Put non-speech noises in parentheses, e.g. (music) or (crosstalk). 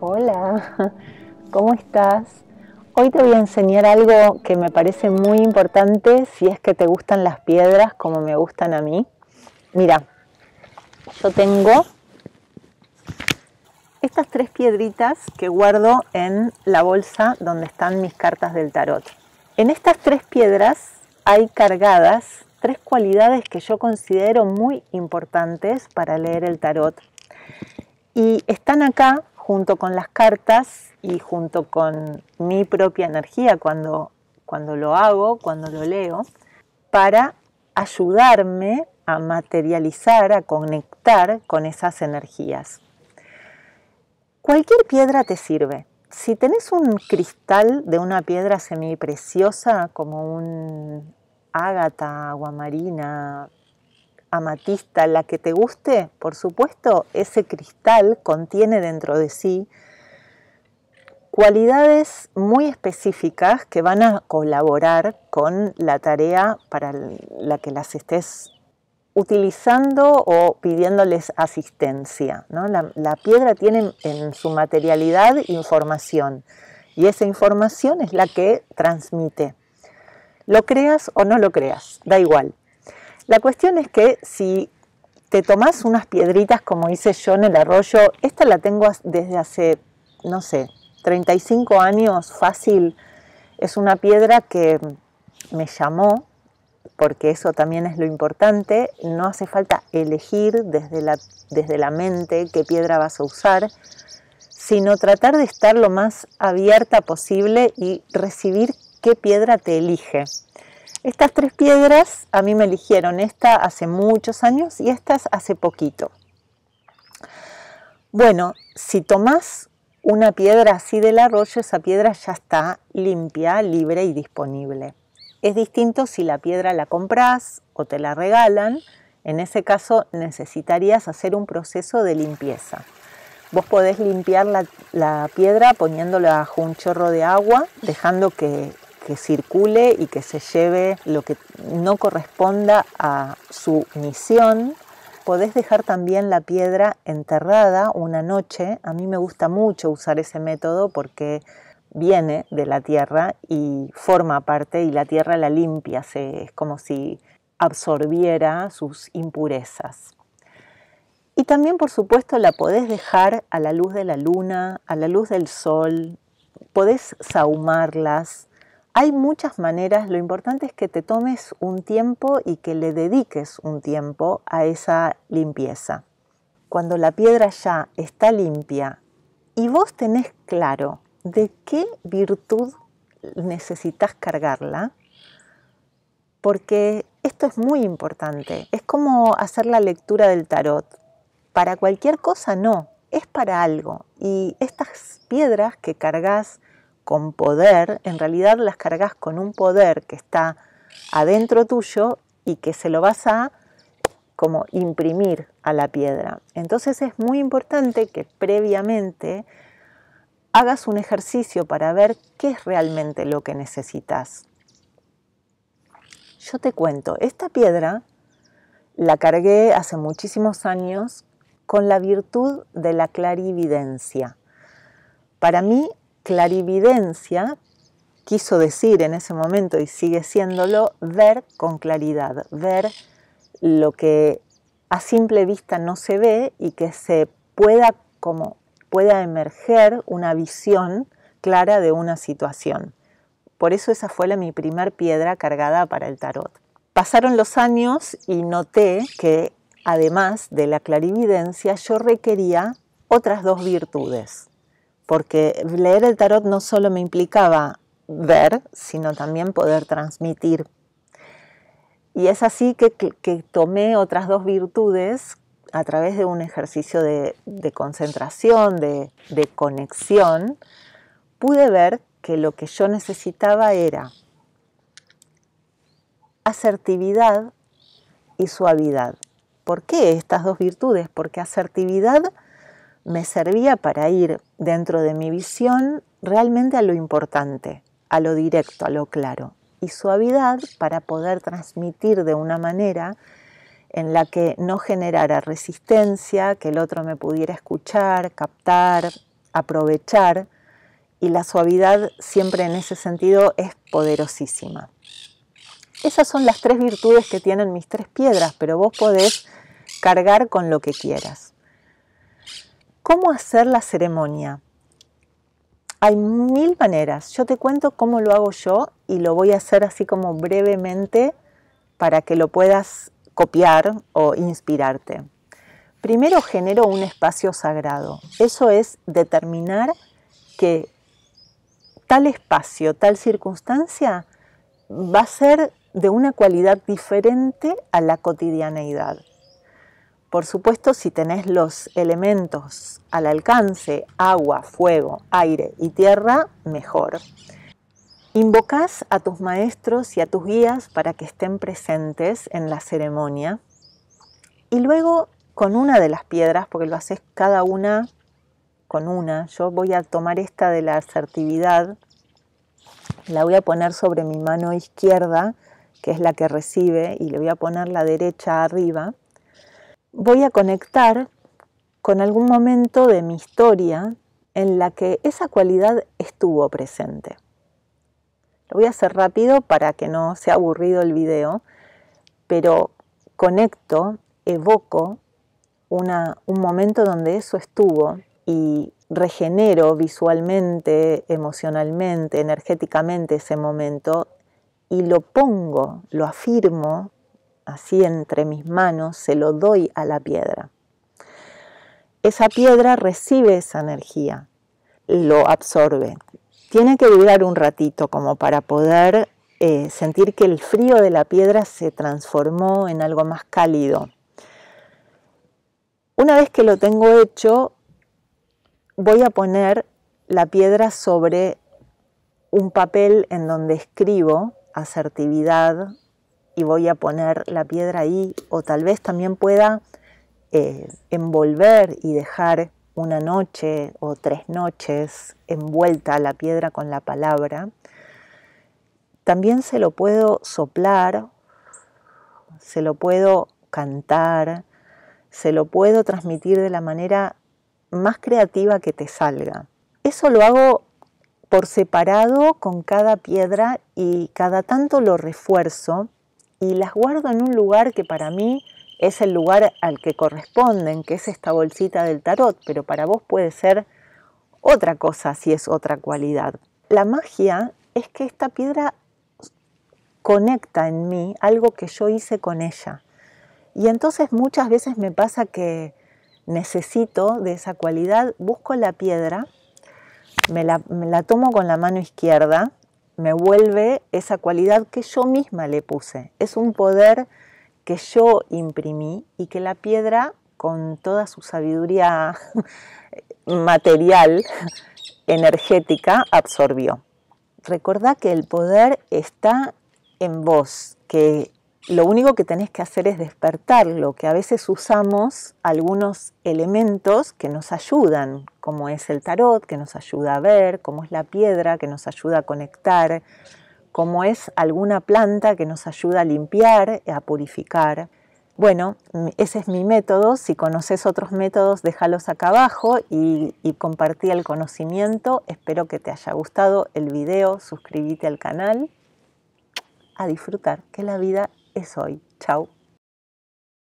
Hola, (laughs) ¿cómo estás? Hoy te voy a enseñar algo que me parece muy importante si es que te gustan las piedras como me gustan a mí. Mira, yo tengo estas tres piedritas que guardo en la bolsa donde están mis cartas del tarot. En estas tres piedras hay cargadas tres cualidades que yo considero muy importantes para leer el tarot. Y están acá junto con las cartas y junto con mi propia energía cuando, cuando lo hago, cuando lo leo, para ayudarme a materializar, a conectar con esas energías. Cualquier piedra te sirve. Si tenés un cristal de una piedra semipreciosa como un ágata, aguamarina, amatista, la que te guste, por supuesto, ese cristal contiene dentro de sí cualidades muy específicas que van a colaborar con la tarea para la que las estés utilizando o pidiéndoles asistencia. la, piedra tiene en su materialidad información y esa información es la que transmite. Lo creas o no lo creas, da igual. La cuestión es que si te tomas unas piedritas como hice yo en el arroyo, esta la tengo desde hace, no sé, 35 años fácil, es una piedra que me llamó, porque eso también es lo importante, no hace falta elegir desde la, desde la mente qué piedra vas a usar, sino tratar de estar lo más abierta posible y recibir qué piedra te elige. Estas tres piedras a mí me eligieron, esta hace muchos años y estas hace poquito. Bueno, si tomás una piedra así del arroyo, esa piedra ya está limpia, libre y disponible. Es distinto si la piedra la compras o te la regalan. En ese caso necesitarías hacer un proceso de limpieza. Vos podés limpiar la, la piedra poniéndola bajo un chorro de agua, dejando que que circule y que se lleve lo que no corresponda a su misión. Podés dejar también la piedra enterrada una noche. A mí me gusta mucho usar ese método porque viene de la tierra y forma parte y la tierra la limpia, es como si absorbiera sus impurezas. Y también, por supuesto, la podés dejar a la luz de la luna, a la luz del sol, podés saumarlas, hay muchas maneras, lo importante es que te tomes un tiempo y que le dediques un tiempo a esa limpieza. Cuando la piedra ya está limpia y vos tenés claro de qué virtud necesitas cargarla, porque esto es muy importante, es como hacer la lectura del tarot. Para cualquier cosa no, es para algo. Y estas piedras que cargas con poder, en realidad las cargas con un poder que está adentro tuyo y que se lo vas a como imprimir a la piedra. Entonces es muy importante que previamente hagas un ejercicio para ver qué es realmente lo que necesitas. Yo te cuento, esta piedra la cargué hace muchísimos años con la virtud de la clarividencia. Para mí clarividencia quiso decir en ese momento y sigue siéndolo ver con claridad, ver lo que a simple vista no se ve y que se pueda como pueda emerger una visión clara de una situación. Por eso esa fue la, mi primer piedra cargada para el tarot. Pasaron los años y noté que además de la clarividencia yo requería otras dos virtudes porque leer el tarot no solo me implicaba ver, sino también poder transmitir. Y es así que, que tomé otras dos virtudes a través de un ejercicio de, concentración, de, de conexión, pude ver que lo que yo necesitaba era asertividad y suavidad. ¿Por qué estas dos virtudes? Porque asertividad me servía para ir dentro de mi visión realmente a lo importante, a lo directo, a lo claro, y suavidad para poder transmitir de una manera en la que no generara resistencia, que el otro me pudiera escuchar, captar, aprovechar, y la suavidad siempre en ese sentido es poderosísima. Esas son las tres virtudes que tienen mis tres piedras, pero vos podés cargar con lo que quieras. ¿Cómo hacer la ceremonia? Hay mil maneras. Yo te cuento cómo lo hago yo y lo voy a hacer así como brevemente para que lo puedas copiar o inspirarte. Primero genero un espacio sagrado. Eso es determinar que tal espacio, tal circunstancia va a ser de una cualidad diferente a la cotidianeidad. Por supuesto, si tenés los elementos al alcance, agua, fuego, aire y tierra, mejor. Invocás a tus maestros y a tus guías para que estén presentes en la ceremonia. Y luego con una de las piedras, porque lo haces cada una con una, yo voy a tomar esta de la asertividad, la voy a poner sobre mi mano izquierda, que es la que recibe, y le voy a poner la derecha arriba voy a conectar con algún momento de mi historia en la que esa cualidad estuvo presente. Lo voy a hacer rápido para que no sea aburrido el video, pero conecto, evoco un momento donde eso estuvo y regenero visualmente, emocionalmente, energéticamente ese momento y lo pongo, lo afirmo así entre mis manos, se lo doy a la piedra. Esa piedra recibe esa energía, lo absorbe. Tiene que durar un ratito como para poder eh, sentir que el frío de la piedra se transformó en algo más cálido. Una vez que lo tengo hecho, voy a poner la piedra sobre un papel en donde escribo asertividad, y voy a poner la piedra ahí, o tal vez también pueda eh, envolver y dejar una noche o tres noches envuelta la piedra con la palabra. También se lo puedo soplar, se lo puedo cantar, se lo puedo transmitir de la manera más creativa que te salga. Eso lo hago por separado con cada piedra y cada tanto lo refuerzo y las guardo en un lugar que para mí es el lugar al que corresponden, que es esta bolsita del tarot, pero para vos puede ser otra cosa si es otra cualidad. La magia es que esta piedra conecta en mí algo que yo hice con ella. Y entonces muchas veces me pasa que necesito de esa cualidad, busco la piedra, me la, me la tomo con la mano izquierda, me vuelve esa cualidad que yo misma le puse. Es un poder que yo imprimí y que la piedra, con toda su sabiduría (laughs) material, (laughs) energética, absorbió. Recuerda que el poder está en vos, que lo único que tenés que hacer es despertarlo, que a veces usamos algunos elementos que nos ayudan, como es el tarot, que nos ayuda a ver, como es la piedra, que nos ayuda a conectar, como es alguna planta que nos ayuda a limpiar, a purificar. Bueno, ese es mi método. Si conoces otros métodos, déjalos acá abajo y, y compartí el conocimiento. Espero que te haya gustado el video. Suscríbete al canal. A disfrutar, que la vida soy. hoy. Chao.